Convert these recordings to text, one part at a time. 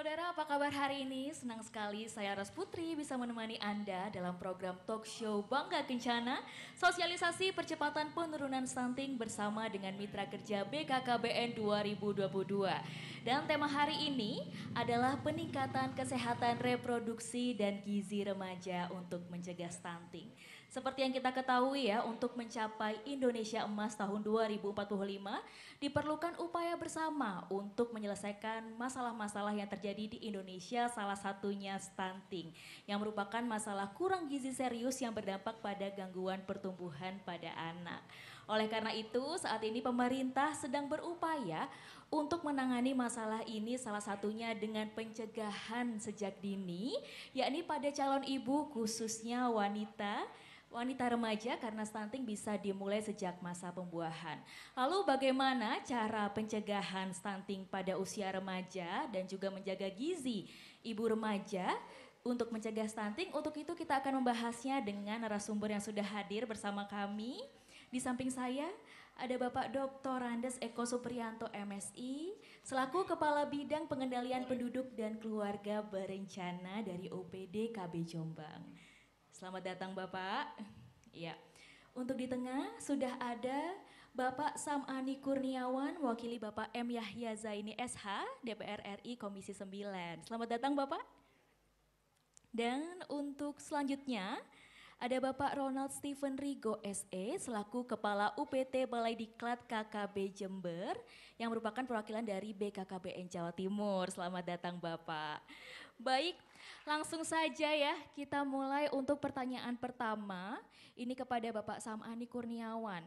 Saudara, apa kabar hari ini? Senang sekali saya Ros Putri bisa menemani Anda dalam program talk show Bangga Kencana, sosialisasi percepatan penurunan stunting bersama dengan mitra kerja BKKBN 2022. Dan tema hari ini adalah peningkatan kesehatan reproduksi dan gizi remaja untuk mencegah stunting. Seperti yang kita ketahui ya, untuk mencapai Indonesia Emas tahun 2045 diperlukan upaya bersama untuk menyelesaikan masalah-masalah yang terjadi di Indonesia, salah satunya stunting yang merupakan masalah kurang gizi serius yang berdampak pada gangguan pertumbuhan pada anak. Oleh karena itu, saat ini pemerintah sedang berupaya untuk menangani masalah ini salah satunya dengan pencegahan sejak dini, yakni pada calon ibu khususnya wanita Wanita remaja karena stunting bisa dimulai sejak masa pembuahan. Lalu bagaimana cara pencegahan stunting pada usia remaja dan juga menjaga gizi ibu remaja untuk mencegah stunting? Untuk itu kita akan membahasnya dengan narasumber yang sudah hadir bersama kami. Di samping saya ada Bapak Dr. Randes Eko Suprianto MSI selaku Kepala Bidang Pengendalian Penduduk dan Keluarga Berencana dari OPD KB Jombang. Selamat datang Bapak. Ya, Untuk di tengah sudah ada Bapak Sam Ani Kurniawan, wakili Bapak M. Yahya Zaini SH, DPR RI Komisi 9. Selamat datang Bapak. Dan untuk selanjutnya, ada Bapak Ronald Stephen Rigo SE selaku Kepala UPT Balai Diklat KKB Jember yang merupakan perwakilan dari BKKBN Jawa Timur. Selamat datang Bapak. Baik, langsung saja ya kita mulai untuk pertanyaan pertama ini kepada Bapak Samani Kurniawan.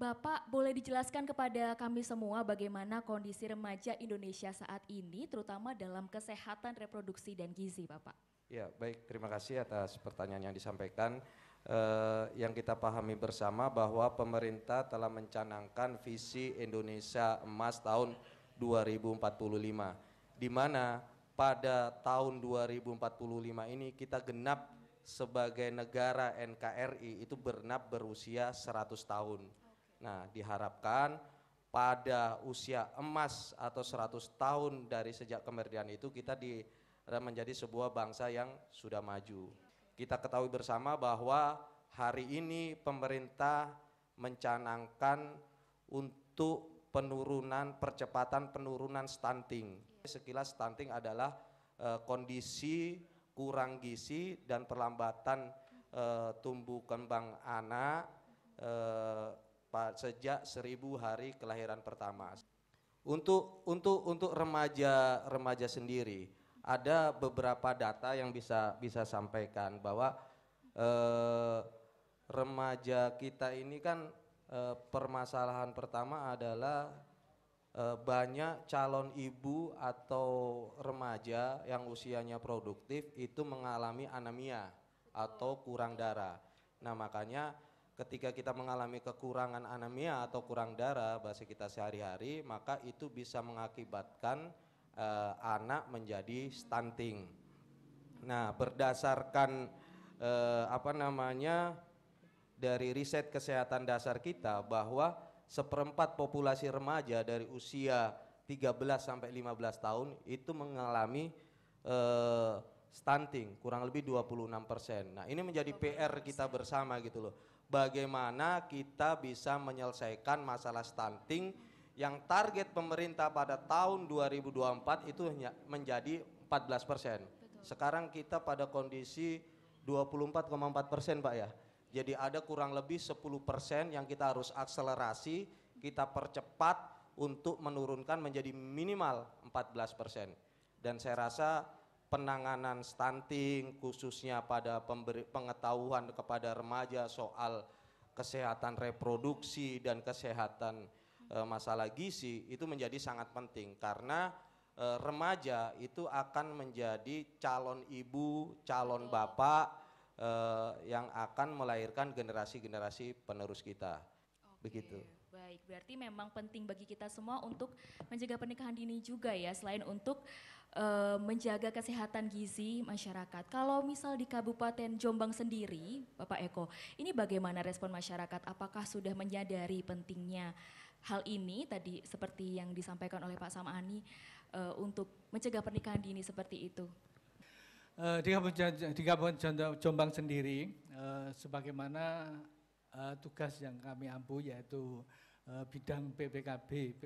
Bapak boleh dijelaskan kepada kami semua bagaimana kondisi remaja Indonesia saat ini terutama dalam kesehatan reproduksi dan gizi Bapak? Ya, baik. Terima kasih atas pertanyaan yang disampaikan. Eh, yang kita pahami bersama bahwa pemerintah telah mencanangkan visi Indonesia Emas tahun 2045, di mana pada tahun 2045 ini kita genap sebagai negara NKRI itu bernap berusia 100 tahun. Nah, diharapkan pada usia emas atau 100 tahun dari sejak kemerdekaan itu kita di dan menjadi sebuah bangsa yang sudah maju. Kita ketahui bersama bahwa hari ini pemerintah mencanangkan untuk penurunan percepatan penurunan stunting. Sekilas stunting adalah e, kondisi kurang gizi dan perlambatan e, tumbuh kembang anak e, sejak seribu hari kelahiran pertama. Untuk untuk untuk remaja remaja sendiri, ada beberapa data yang bisa bisa sampaikan bahwa eh, remaja kita ini kan eh, permasalahan pertama adalah eh, banyak calon ibu atau remaja yang usianya produktif itu mengalami anemia atau kurang darah. Nah makanya ketika kita mengalami kekurangan anemia atau kurang darah bahasa kita sehari-hari maka itu bisa mengakibatkan uh, anak menjadi stunting. Nah, berdasarkan uh, apa namanya dari riset kesehatan dasar kita bahwa seperempat populasi remaja dari usia 13 sampai 15 tahun itu mengalami uh, stunting kurang lebih 26 persen. Nah ini menjadi PR kita bersama gitu loh. Bagaimana kita bisa menyelesaikan masalah stunting yang target pemerintah pada tahun 2024 itu menjadi 14 persen. Sekarang kita pada kondisi 24,4 persen Pak ya. Jadi ada kurang lebih 10 persen yang kita harus akselerasi, kita percepat untuk menurunkan menjadi minimal 14 persen. Dan saya rasa penanganan stunting khususnya pada pemberi, pengetahuan kepada remaja soal kesehatan reproduksi dan kesehatan Eh, masalah gizi itu menjadi sangat penting karena eh, remaja itu akan menjadi calon ibu, calon bapak eh, yang akan melahirkan generasi-generasi penerus kita. Oke, Begitu. Baik, berarti memang penting bagi kita semua untuk menjaga pernikahan dini juga ya, selain untuk e, menjaga kesehatan gizi masyarakat. Kalau misal di Kabupaten Jombang sendiri, Bapak Eko, ini bagaimana respon masyarakat? Apakah sudah menyadari pentingnya hal ini tadi seperti yang disampaikan oleh Pak Samani uh, untuk mencegah pernikahan dini seperti itu? Eh, di Kabupaten Jombang sendiri, eh, sebagaimana tugas yang kami ampu yaitu bidang PPKB,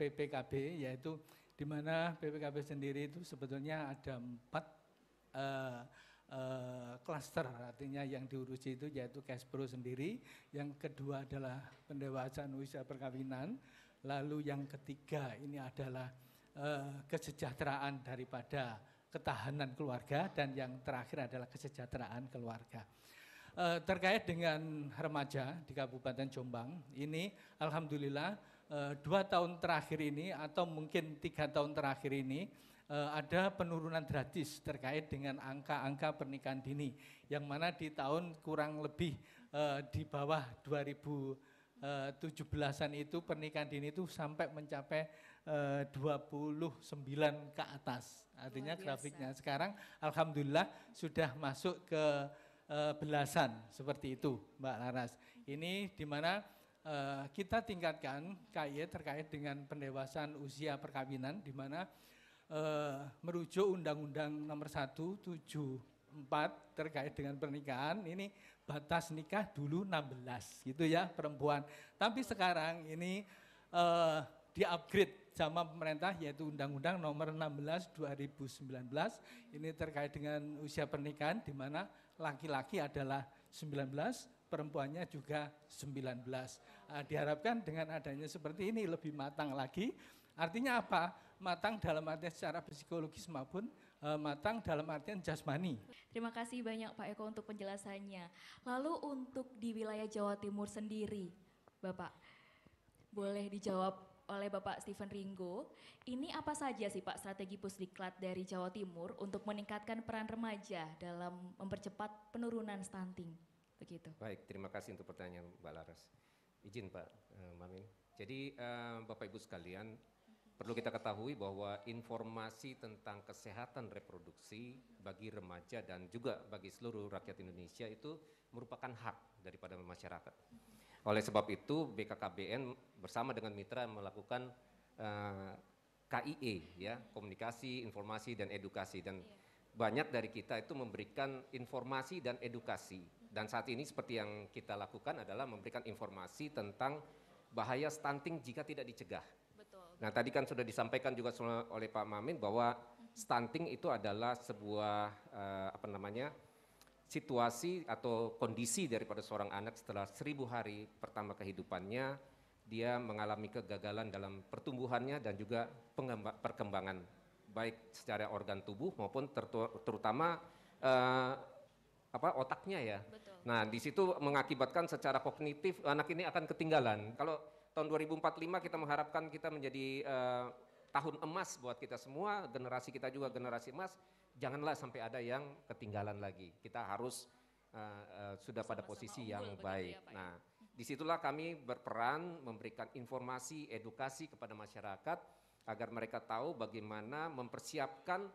PPKB yaitu di mana PPKB sendiri itu sebetulnya ada empat Eh, klaster uh, artinya yang diurusi itu yaitu Kespro sendiri, yang kedua adalah pendewasaan usia perkawinan, lalu yang ketiga ini adalah uh, kesejahteraan daripada ketahanan keluarga dan yang terakhir adalah kesejahteraan keluarga. Uh, terkait dengan remaja di Kabupaten Jombang, ini alhamdulillah uh, dua tahun terakhir ini atau mungkin tiga tahun terakhir ini Eh, ada penurunan drastis terkait dengan angka-angka pernikahan dini yang mana di tahun kurang lebih eh, di bawah 2017-an eh, itu pernikahan dini itu sampai mencapai uh, 29 ke atas. Artinya grafiknya sekarang alhamdulillah sudah masuk ke belasan seperti itu, Mbak Laras. Ini di mana kita tingkatkan KIE terkait dengan pendewasaan usia perkawinan di mana eh, merujuk Undang-Undang Nomor 174 terkait dengan pernikahan ini batas nikah dulu 16 gitu ya perempuan. Tapi sekarang ini eh, di-upgrade sama pemerintah yaitu Undang-Undang Nomor 16 2019 ini terkait dengan usia pernikahan di mana laki-laki adalah 19, perempuannya juga 19. Uh, eh, diharapkan dengan adanya seperti ini lebih matang lagi. Artinya apa? matang dalam artian secara psikologis maupun e, matang dalam artian jasmani. Terima kasih banyak Pak Eko untuk penjelasannya. Lalu untuk di wilayah Jawa Timur sendiri, Bapak, boleh dijawab oleh Bapak Steven Ringo, ini apa saja sih Pak strategi pusdiklat dari Jawa Timur untuk meningkatkan peran remaja dalam mempercepat penurunan stunting? Begitu. Baik, terima kasih untuk pertanyaan Mbak Laras. Izin Pak uh, eh, Mamin. Jadi eh, Bapak Ibu sekalian, Perlu kita ketahui bahwa informasi tentang kesehatan reproduksi bagi remaja dan juga bagi seluruh rakyat Indonesia itu merupakan hak daripada masyarakat. Oleh sebab itu BKKBN bersama dengan mitra melakukan uh, eh, KIE ya, komunikasi, informasi dan edukasi dan iya. banyak dari kita itu memberikan informasi dan edukasi. Dan saat ini seperti yang kita lakukan adalah memberikan informasi tentang bahaya stunting jika tidak dicegah Nah tadi kan sudah disampaikan juga oleh Pak Mamin bahwa stunting itu adalah sebuah uh, apa namanya situasi atau kondisi daripada seorang anak setelah seribu hari pertama kehidupannya dia mengalami kegagalan dalam pertumbuhannya dan juga perkembangan baik secara organ tubuh maupun terutama uh, apa otaknya ya. Betul. Nah di situ mengakibatkan secara kognitif anak ini akan ketinggalan kalau tahun 2045 kita mengharapkan kita menjadi uh, tahun emas buat kita semua, generasi kita juga generasi emas. Janganlah sampai ada yang ketinggalan lagi. Kita harus uh, uh, sudah pada posisi yang baik. Iya, ya, Nah, disitulah kami berperan memberikan informasi, edukasi kepada masyarakat agar mereka tahu bagaimana mempersiapkan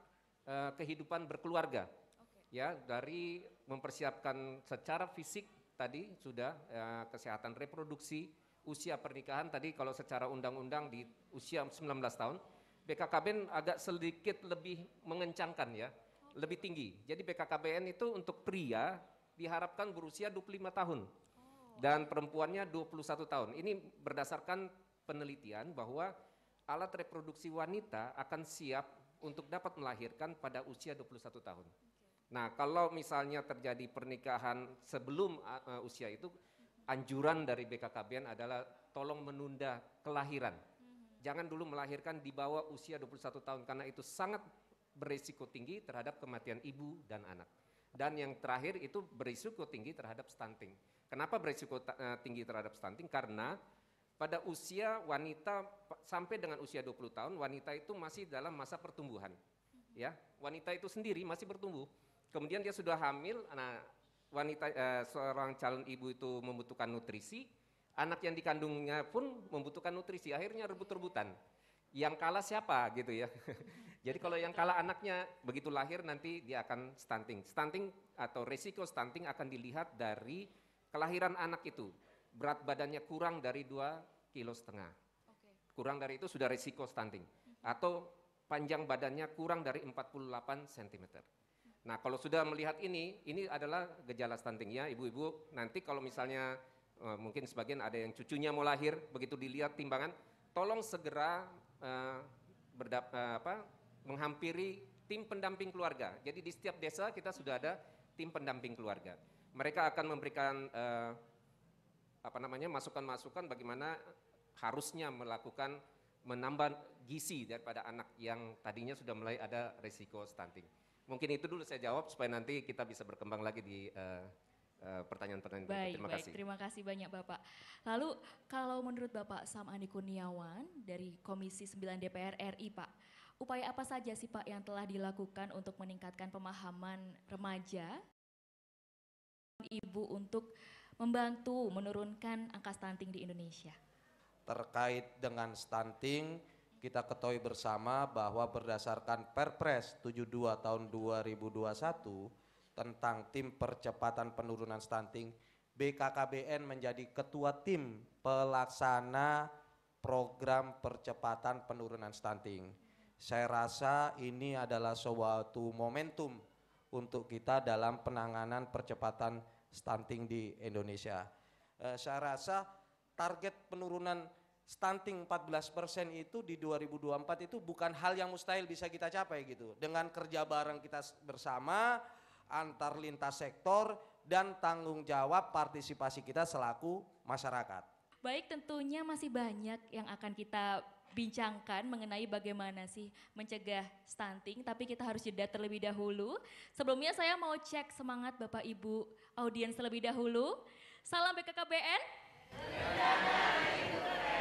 uh, kehidupan berkeluarga. Ya, dari mempersiapkan secara fisik tadi sudah ya, kesehatan reproduksi, usia pernikahan tadi kalau secara undang-undang di usia 19 tahun, BKKBN agak sedikit lebih mengencangkan ya, lebih tinggi. Jadi BKKBN itu untuk pria diharapkan berusia 25 tahun dan perempuannya 21 tahun. Ini berdasarkan penelitian bahwa alat reproduksi wanita akan siap untuk dapat melahirkan pada usia 21 tahun. Nah, kalau misalnya terjadi pernikahan sebelum uh, usia itu, anjuran dari BKKBN adalah tolong menunda kelahiran. Jangan dulu melahirkan di bawah usia 21 tahun karena itu sangat berisiko tinggi terhadap kematian ibu dan anak. Dan yang terakhir itu berisiko tinggi terhadap stunting. Kenapa berisiko eh, tinggi terhadap stunting? Karena pada usia wanita sampai dengan usia 20 tahun wanita itu masih dalam masa pertumbuhan. Ya, wanita itu sendiri masih bertumbuh. Kemudian dia sudah hamil, nah wanita uh, seorang calon ibu itu membutuhkan nutrisi, anak yang dikandungnya pun membutuhkan nutrisi, akhirnya rebut-rebutan. Yang kalah siapa gitu ya. Jadi kalau yang kalah anaknya begitu lahir nanti dia akan stunting. Stunting atau resiko stunting akan dilihat dari kelahiran anak itu. Berat badannya kurang dari dua kilo setengah. Kurang dari itu sudah resiko stunting. Atau panjang badannya kurang dari 48 cm. Nah kalau sudah melihat ini, ini adalah gejala stunting ya, ibu-ibu nanti kalau misalnya eh, mungkin sebagian ada yang cucunya mau lahir, begitu dilihat timbangan, tolong segera uh, berdap, uh, apa, menghampiri tim pendamping keluarga. Jadi di setiap desa kita sudah ada tim pendamping keluarga. Mereka akan memberikan uh, apa namanya masukan-masukan bagaimana harusnya melakukan menambah gizi daripada anak yang tadinya sudah mulai ada resiko stunting mungkin itu dulu saya jawab supaya nanti kita bisa berkembang lagi di uh, pertanyaan-pertanyaan baik, terima baik. kasih. Terima kasih banyak Bapak. Lalu kalau menurut Bapak Sam Andi Kurniawan dari Komisi 9 DPR RI Pak, upaya apa saja sih Pak yang telah dilakukan untuk meningkatkan pemahaman remaja ibu untuk membantu menurunkan angka stunting di Indonesia? Terkait dengan stunting, kita ketahui bersama bahwa berdasarkan Perpres 72 tahun 2021 tentang tim percepatan penurunan stunting, BKKBN menjadi ketua tim pelaksana program percepatan penurunan stunting. Saya rasa ini adalah suatu momentum untuk kita dalam penanganan percepatan stunting di Indonesia. Eh, saya rasa target penurunan stunting 14% itu di 2024 itu bukan hal yang mustahil bisa kita capai gitu. Dengan kerja bareng kita bersama antar lintas sektor dan tanggung jawab partisipasi kita selaku masyarakat. Baik, tentunya masih banyak yang akan kita bincangkan mengenai bagaimana sih mencegah stunting, tapi kita harus jeda terlebih dahulu. Sebelumnya saya mau cek semangat Bapak Ibu audiens terlebih dahulu. Salam BKKBN. Salam BKKBN.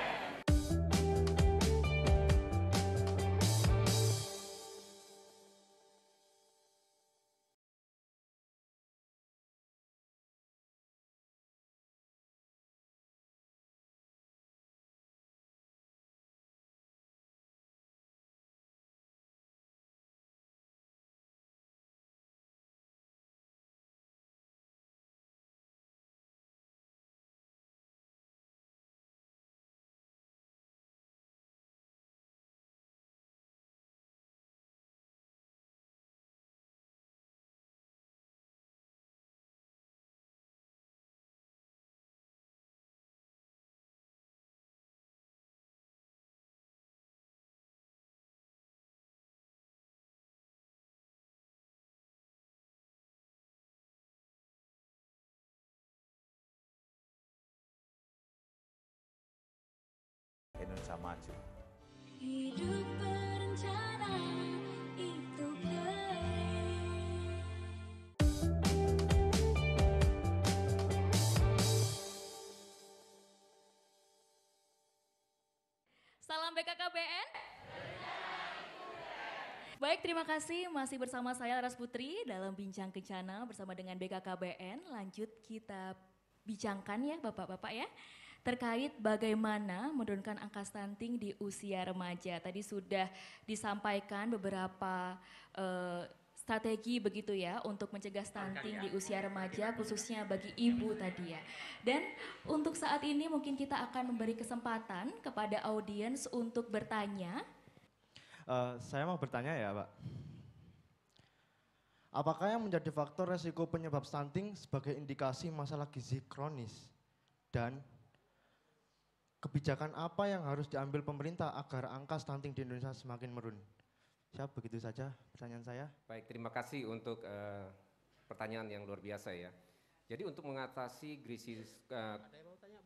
maju. Hidup berencana itu Salam BKKBN. Baik, terima kasih masih bersama saya Laras Putri dalam Bincang Kencana bersama dengan BKKBN. Lanjut kita bincangkan ya Bapak-Bapak ya terkait bagaimana menurunkan angka stunting di usia remaja. Tadi sudah disampaikan beberapa uh, strategi begitu ya untuk mencegah stunting di usia remaja khususnya bagi ibu tadi ya. Dan untuk saat ini mungkin kita akan memberi kesempatan kepada audiens untuk bertanya. Uh, saya mau bertanya ya Pak. Apakah yang menjadi faktor resiko penyebab stunting sebagai indikasi masalah gizi kronis dan kebijakan apa yang harus diambil pemerintah agar angka stunting di Indonesia semakin merun? Siap, begitu saja pertanyaan saya. Baik, terima kasih untuk uh, pertanyaan yang luar biasa ya. Jadi untuk mengatasi krisis uh,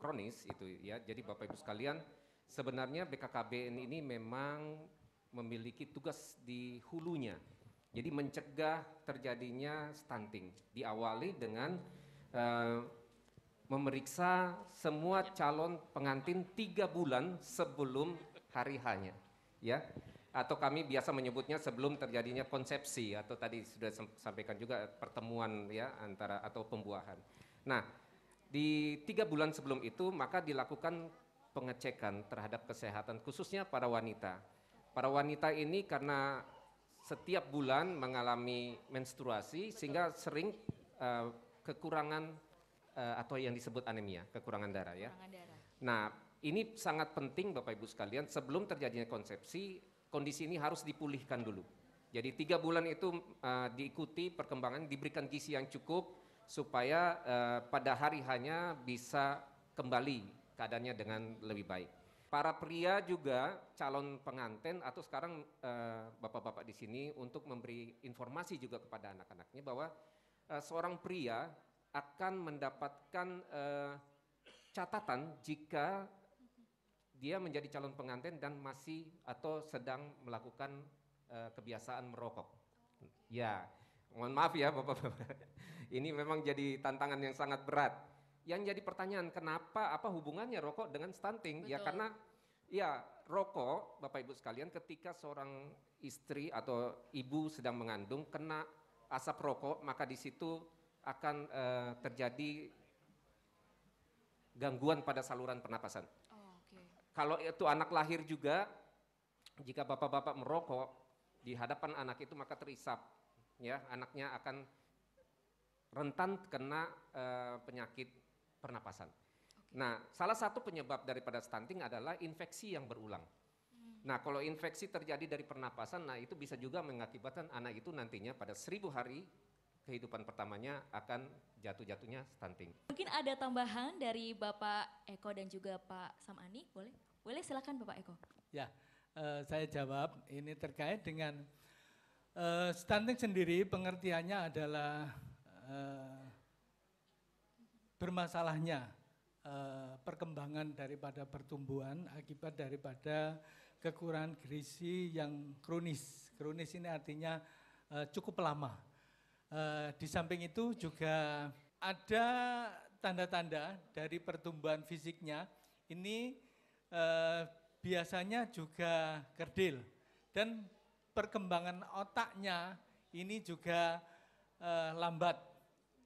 kronis itu ya, jadi Bapak Ibu sekalian, sebenarnya BKKBN ini memang memiliki tugas di hulunya. Jadi mencegah terjadinya stunting, diawali dengan uh, memeriksa semua calon pengantin tiga bulan sebelum hari hanya, ya. Atau kami biasa menyebutnya sebelum terjadinya konsepsi atau tadi sudah sampaikan juga pertemuan ya antara atau pembuahan. Nah, di tiga bulan sebelum itu maka dilakukan pengecekan terhadap kesehatan khususnya para wanita. Para wanita ini karena setiap bulan mengalami menstruasi sehingga sering uh, kekurangan uh, atau yang disebut anemia, kekurangan darah ya. Kekurangan darah. Nah, ini sangat penting Bapak Ibu sekalian, sebelum terjadinya konsepsi, kondisi ini harus dipulihkan dulu. Jadi tiga bulan itu uh, diikuti perkembangan, diberikan gizi yang cukup supaya uh, pada hari hanya bisa kembali keadaannya dengan lebih baik. Para pria juga calon pengantin atau sekarang bapak-bapak uh, di sini untuk memberi informasi juga kepada anak-anaknya bahwa uh, seorang pria akan mendapatkan uh, catatan jika dia menjadi calon pengantin dan masih atau sedang melakukan uh, kebiasaan merokok. Ya, mohon maaf ya Bapak-bapak. Ini memang jadi tantangan yang sangat berat. Yang jadi pertanyaan kenapa apa hubungannya rokok dengan stunting? Ya, Betul. Ya karena ya rokok Bapak Ibu sekalian ketika seorang istri atau ibu sedang mengandung kena asap rokok maka di situ akan uh, terjadi gangguan pada saluran pernapasan. Oh, okay. Kalau itu anak lahir juga, jika bapak-bapak merokok di hadapan anak itu maka terisap, ya anaknya akan rentan kena uh, penyakit pernapasan. Okay. Nah, salah satu penyebab daripada stunting adalah infeksi yang berulang. Hmm. Nah, kalau infeksi terjadi dari pernapasan, nah itu bisa juga mengakibatkan anak itu nantinya pada seribu hari kehidupan pertamanya akan jatuh-jatuhnya stunting. Mungkin ada tambahan dari Bapak Eko dan juga Pak Samani, boleh? Boleh silakan Bapak Eko. Ya, uh, saya jawab ini terkait dengan uh, stunting sendiri pengertiannya adalah uh, bermasalahnya uh, perkembangan daripada pertumbuhan akibat daripada kekurangan gizi yang kronis. Kronis ini artinya uh, cukup lama Eh, di samping itu juga ada tanda-tanda dari pertumbuhan fisiknya. Ini uh, biasanya juga kerdil dan perkembangan otaknya ini juga uh, lambat.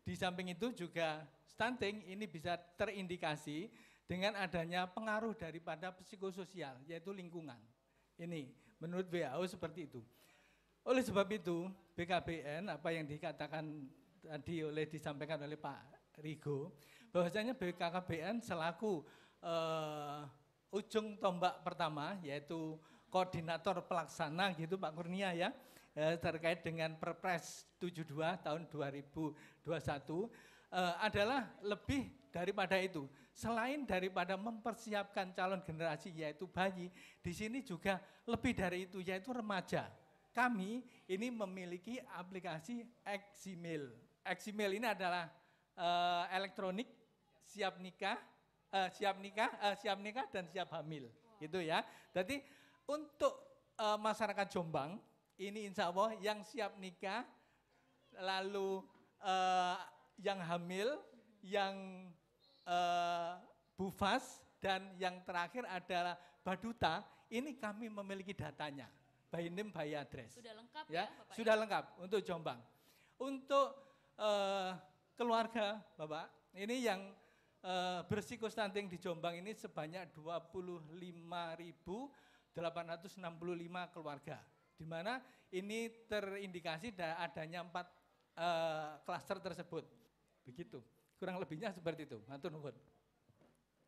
Di samping itu juga stunting ini bisa terindikasi dengan adanya pengaruh daripada psikososial yaitu lingkungan. Ini menurut WHO seperti itu. Oleh sebab itu, BKBN apa yang dikatakan tadi oleh disampaikan oleh Pak Rigo, bahwasanya BKKBN selaku uh, ujung tombak pertama yaitu koordinator pelaksana gitu Pak Kurnia ya eh, terkait dengan Perpres 72 tahun 2021 uh, eh, adalah lebih daripada itu. Selain daripada mempersiapkan calon generasi yaitu bayi, di sini juga lebih dari itu yaitu remaja kami ini memiliki aplikasi Eximil. Eximil ini adalah uh, elektronik siap nikah, uh, siap nikah, uh, siap nikah dan siap hamil, wow. gitu ya. Jadi untuk uh, masyarakat Jombang ini insya Allah yang siap nikah, lalu uh, yang hamil, yang uh, bufas dan yang terakhir adalah baduta. Ini kami memiliki datanya by name by address. Sudah lengkap ya, ya Bapak. Sudah ya? lengkap untuk Jombang. Untuk uh, keluarga Bapak, ini yang uh, eh, bersiko stunting di Jombang ini sebanyak 25.865 keluarga. Di mana ini terindikasi adanya empat uh, klaster tersebut. Begitu. Kurang lebihnya seperti itu. Matur nuwun.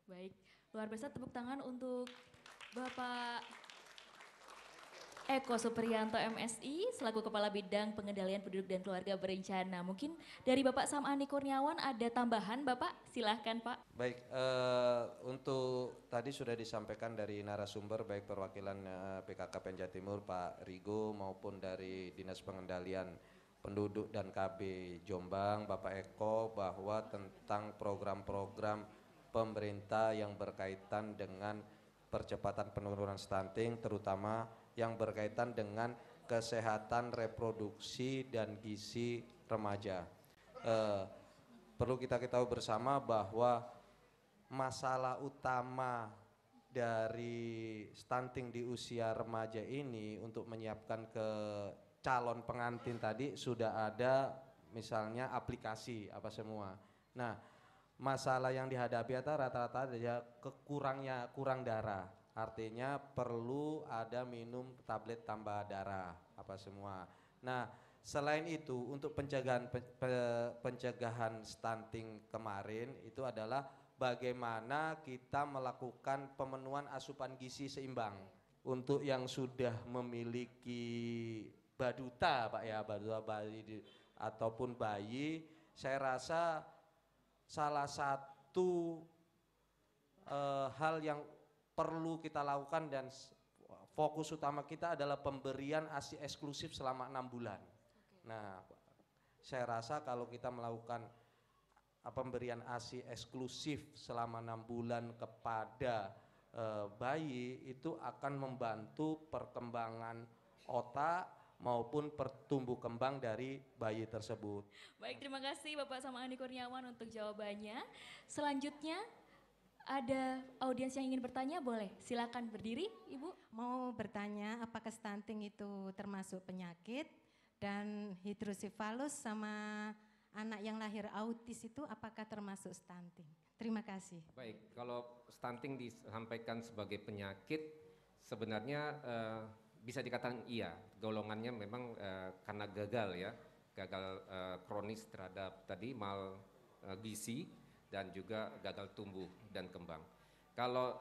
Baik, luar biasa tepuk tangan untuk Bapak Eko Suprianto MSI selaku Kepala Bidang Pengendalian Penduduk dan Keluarga Berencana. Mungkin dari Bapak Sam Ani Kurniawan ada tambahan Bapak? Silahkan Pak. Baik, uh, untuk tadi sudah disampaikan dari narasumber baik perwakilan eh, PKK Penja Timur Pak Rigo maupun dari Dinas Pengendalian Penduduk dan KB Jombang Bapak Eko bahwa tentang program-program pemerintah yang berkaitan dengan percepatan penurunan stunting terutama yang berkaitan dengan kesehatan reproduksi dan gizi remaja. Eh, perlu kita ketahui bersama bahwa masalah utama dari stunting di usia remaja ini untuk menyiapkan ke calon pengantin tadi sudah ada misalnya aplikasi apa semua. Nah, masalah yang dihadapi atau rata-rata ada kekurangnya kurang darah artinya perlu ada minum tablet tambah darah apa semua. Nah, selain itu untuk pencegahan pencegahan stunting kemarin itu adalah bagaimana kita melakukan pemenuhan asupan gizi seimbang untuk yang sudah memiliki baduta Pak ya, baduta bayi ataupun bayi, saya rasa salah satu e, hal yang perlu kita lakukan dan fokus utama kita adalah pemberian ASI eksklusif selama enam bulan. Nah, saya rasa kalau kita melakukan ah, pemberian ASI eksklusif selama enam bulan kepada e, bayi itu akan membantu perkembangan otak maupun pertumbuh kembang dari bayi tersebut. Baik, terima kasih Bapak sama Andi Kurniawan untuk jawabannya. Selanjutnya ada audiens yang ingin bertanya, boleh silakan berdiri, Ibu. Mau bertanya apakah stunting itu termasuk penyakit dan hidrosefalus sama anak yang lahir autis itu apakah termasuk stunting? Terima kasih. Baik, kalau stunting disampaikan sebagai penyakit, sebenarnya uh, bisa dikatakan iya, golongannya memang uh, karena gagal ya, gagal uh, kronis terhadap tadi mal gizi dan juga gagal tumbuh dan kembang. Kalau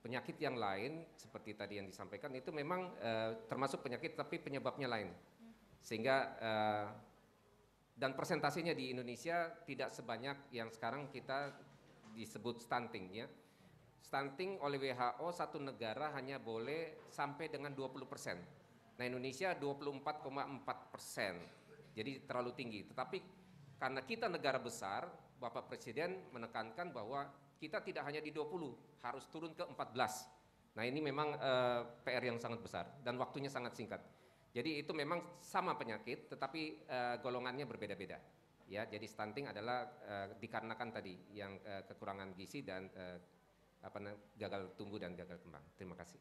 penyakit yang lain seperti tadi yang disampaikan itu memang eh, termasuk penyakit tapi penyebabnya lain. Sehingga eh, dan presentasinya di Indonesia tidak sebanyak yang sekarang kita disebut stunting ya. Stunting oleh WHO satu negara hanya boleh sampai dengan 20 persen. Nah Indonesia 24,4 persen, jadi terlalu tinggi. Tetapi karena kita negara besar, Bapak Presiden menekankan bahwa kita tidak hanya di 20, harus turun ke 14. Nah ini memang uh, eh, PR yang sangat besar dan waktunya sangat singkat. Jadi itu memang sama penyakit tetapi uh, golongannya berbeda-beda. Ya, jadi stunting adalah uh, dikarenakan tadi yang uh, kekurangan gizi dan uh, apa gagal tumbuh dan gagal kembang. Terima kasih.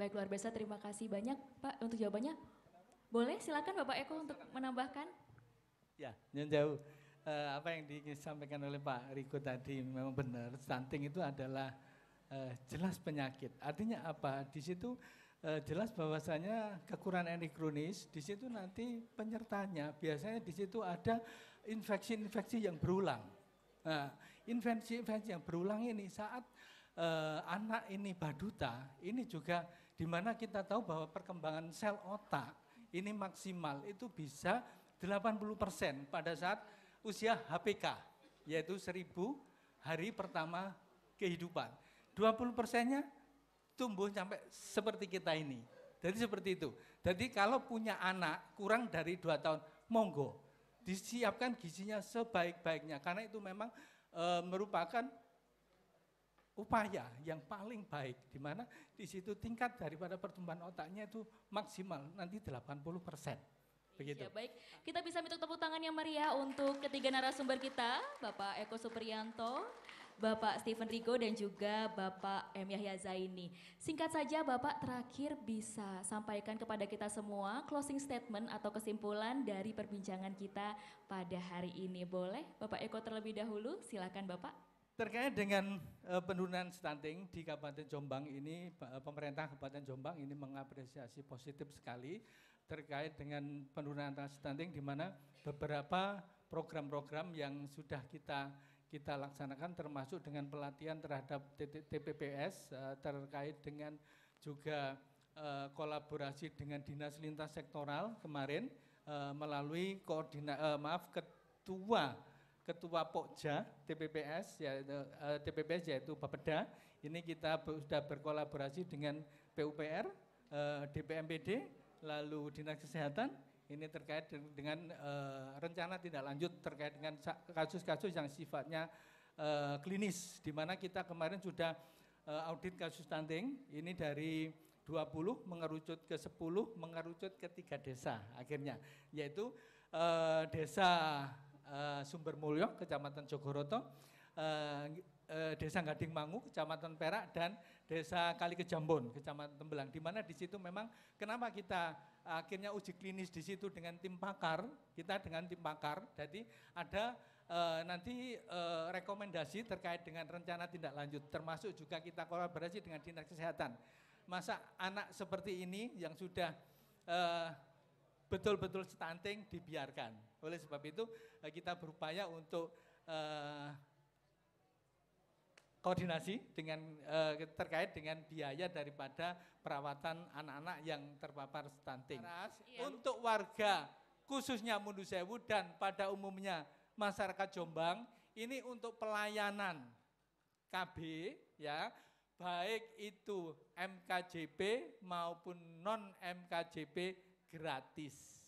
Baik luar biasa, terima kasih banyak Pak untuk jawabannya. Boleh silakan Bapak Eko untuk menambahkan. Ya, yang jauh eh, apa yang disampaikan oleh Pak Riko tadi memang benar. Stunting itu adalah eh, jelas penyakit. Artinya apa? Di situ eh, jelas bahwasanya kekurangan energi kronis. Di situ nanti penyertanya biasanya di situ ada infeksi-infeksi yang berulang. Nah, infeksi-infeksi yang berulang ini saat uh, anak ini baduta, ini juga dimana kita tahu bahwa perkembangan sel otak ini maksimal itu bisa 80% pada saat usia HPK, yaitu seribu hari pertama kehidupan. 20 persennya tumbuh sampai seperti kita ini. Jadi seperti itu. Jadi kalau punya anak kurang dari dua tahun, monggo disiapkan gizinya sebaik-baiknya karena itu memang e, merupakan upaya yang paling baik di mana di situ tingkat daripada pertumbuhan otaknya itu maksimal nanti 80 persen. Begitu. Ya, baik, kita bisa minta tepuk tangan yang meriah untuk ketiga narasumber kita, Bapak Eko Supriyanto, Bapak Steven Rigo dan juga Bapak M. Yahya Zaini. Singkat saja Bapak terakhir bisa sampaikan kepada kita semua closing statement atau kesimpulan dari perbincangan kita pada hari ini. Boleh Bapak Eko terlebih dahulu, silakan Bapak. Terkait dengan uh, eh, penurunan stunting di Kabupaten Jombang ini, eh, pemerintah Kabupaten Jombang ini mengapresiasi positif sekali terkait dengan penurunan angka stunting di mana beberapa program-program yang sudah kita kita laksanakan termasuk dengan pelatihan terhadap TPPS eh, terkait dengan juga eh, kolaborasi dengan dinas lintas sektoral kemarin eh, melalui koordina maaf ketua ketua Pokja TPPS yaitu TPPS yaitu Bapeda ini kita sudah berkolaborasi dengan PUPR DPMPD lalu dinas kesehatan ini terkait dengan uh, rencana tindak lanjut terkait dengan kasus-kasus yang sifatnya uh, klinis di mana kita kemarin sudah uh, audit kasus stunting ini dari 20 mengerucut ke 10 mengerucut ke tiga desa akhirnya yaitu desa Sumber Mulyo Kecamatan Jogoroto Eh, Desa Gading Mangu, Kecamatan Perak dan Desa Kali Kejambon, Kecamatan Tembelang. Di mana di situ memang kenapa kita akhirnya uji klinis di situ dengan tim pakar, kita dengan tim pakar. Jadi ada e, nanti e, rekomendasi terkait dengan rencana tindak lanjut termasuk juga kita kolaborasi dengan Dinas Kesehatan. Masa anak seperti ini yang sudah betul-betul stunting dibiarkan. Oleh sebab itu kita berupaya untuk e, koordinasi dengan uh, terkait dengan biaya daripada perawatan anak-anak yang terpapar stunting. Iya. Untuk warga khususnya Mundu Sewu dan pada umumnya masyarakat Jombang ini untuk pelayanan KB ya baik itu MKJP maupun non MKJP gratis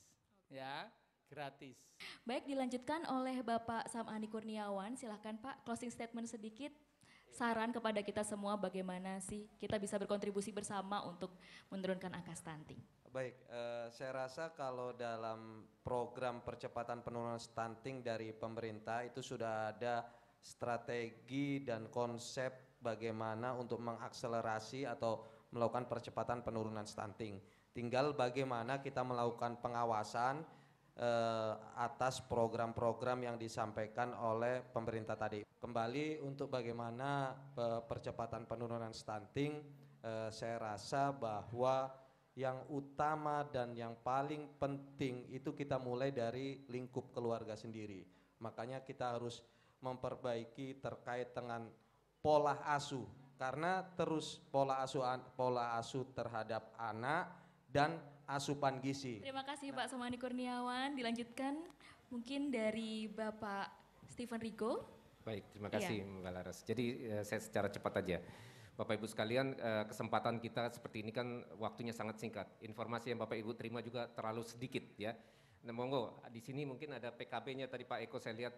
ya gratis. Baik dilanjutkan oleh Bapak Samani Kurniawan silahkan Pak closing statement sedikit saran kepada kita semua bagaimana sih kita bisa berkontribusi bersama untuk menurunkan angka stunting? Baik, eh, saya rasa kalau dalam program percepatan penurunan stunting dari pemerintah itu sudah ada strategi dan konsep bagaimana untuk mengakselerasi atau melakukan percepatan penurunan stunting. Tinggal bagaimana kita melakukan pengawasan, Eh, atas program-program yang disampaikan oleh pemerintah tadi. Kembali untuk bagaimana percepatan penurunan stunting, eh, saya rasa bahwa yang utama dan yang paling penting itu kita mulai dari lingkup keluarga sendiri. Makanya kita harus memperbaiki terkait dengan pola asuh karena terus pola asuh pola asuh terhadap anak dan asupan gizi. Terima kasih Pak Somani Kurniawan. Dilanjutkan mungkin dari Bapak Stephen Rigo. Baik, terima kasih iya. Mbak Laras. Jadi eh, saya secara cepat aja. Bapak Ibu sekalian, eh, kesempatan kita seperti ini kan waktunya sangat singkat. Informasi yang Bapak Ibu terima juga terlalu sedikit ya. Nah, di sini mungkin ada PKB-nya tadi Pak Eko saya lihat.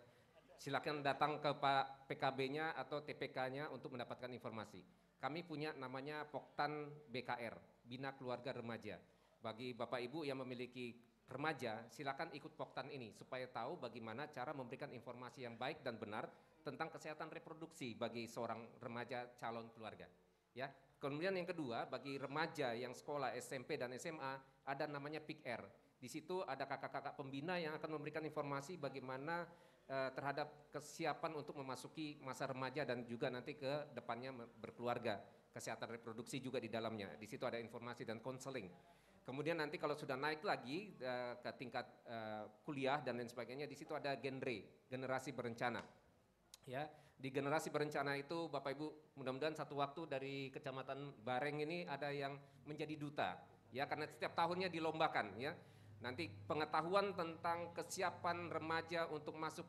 Silakan datang ke Pak PKB-nya atau TPK-nya untuk mendapatkan informasi. Kami punya namanya Poktan BKR, Bina Keluarga Remaja. Bagi Bapak Ibu yang memiliki remaja, silakan ikut poktan ini supaya tahu bagaimana cara memberikan informasi yang baik dan benar tentang kesehatan reproduksi bagi seorang remaja calon keluarga. Ya. Kemudian yang kedua, bagi remaja yang sekolah SMP dan SMA ada namanya PIKR. Di situ ada kakak-kakak pembina yang akan memberikan informasi bagaimana eh, terhadap kesiapan untuk memasuki masa remaja dan juga nanti ke depannya berkeluarga. Kesehatan reproduksi juga di dalamnya. Di situ ada informasi dan konseling. Kemudian nanti kalau sudah naik lagi eh, ke tingkat eh, kuliah dan lain sebagainya, di situ ada genre, generasi berencana. Ya, di generasi berencana itu Bapak Ibu mudah-mudahan satu waktu dari Kecamatan Bareng ini ada yang menjadi duta. Ya, karena setiap tahunnya dilombakan ya. Nanti pengetahuan tentang kesiapan remaja untuk masuk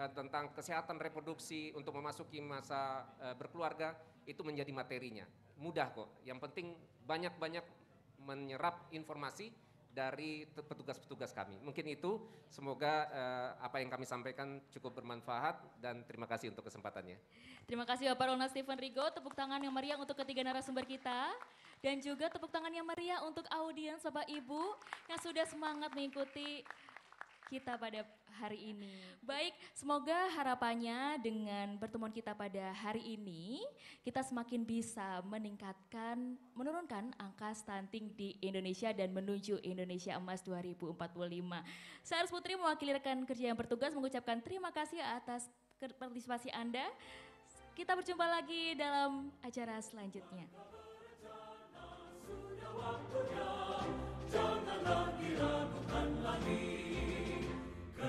eh, tentang kesehatan reproduksi untuk memasuki masa berkeluarga itu menjadi materinya. Mudah kok. Yang penting banyak-banyak menyerap informasi dari petugas-petugas kami. Mungkin itu semoga eh, apa yang kami sampaikan cukup bermanfaat dan terima kasih untuk kesempatannya. Terima kasih Bapak Ronald Stephen Rigo, tepuk tangan yang meriah untuk ketiga narasumber kita. Dan juga tepuk tangan yang meriah untuk audiens Bapak Ibu yang sudah semangat mengikuti kita pada hari ini. Baik, semoga harapannya dengan pertemuan kita pada hari ini, kita semakin bisa meningkatkan, menurunkan angka stunting di Indonesia dan menuju Indonesia Emas 2045. Saya harus Putri mewakili rekan kerja yang bertugas mengucapkan terima kasih atas partisipasi Anda. Kita berjumpa lagi dalam acara selanjutnya. jangan lagi lagi.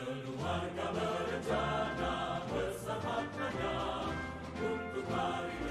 keluarga berencana bersama untuk hari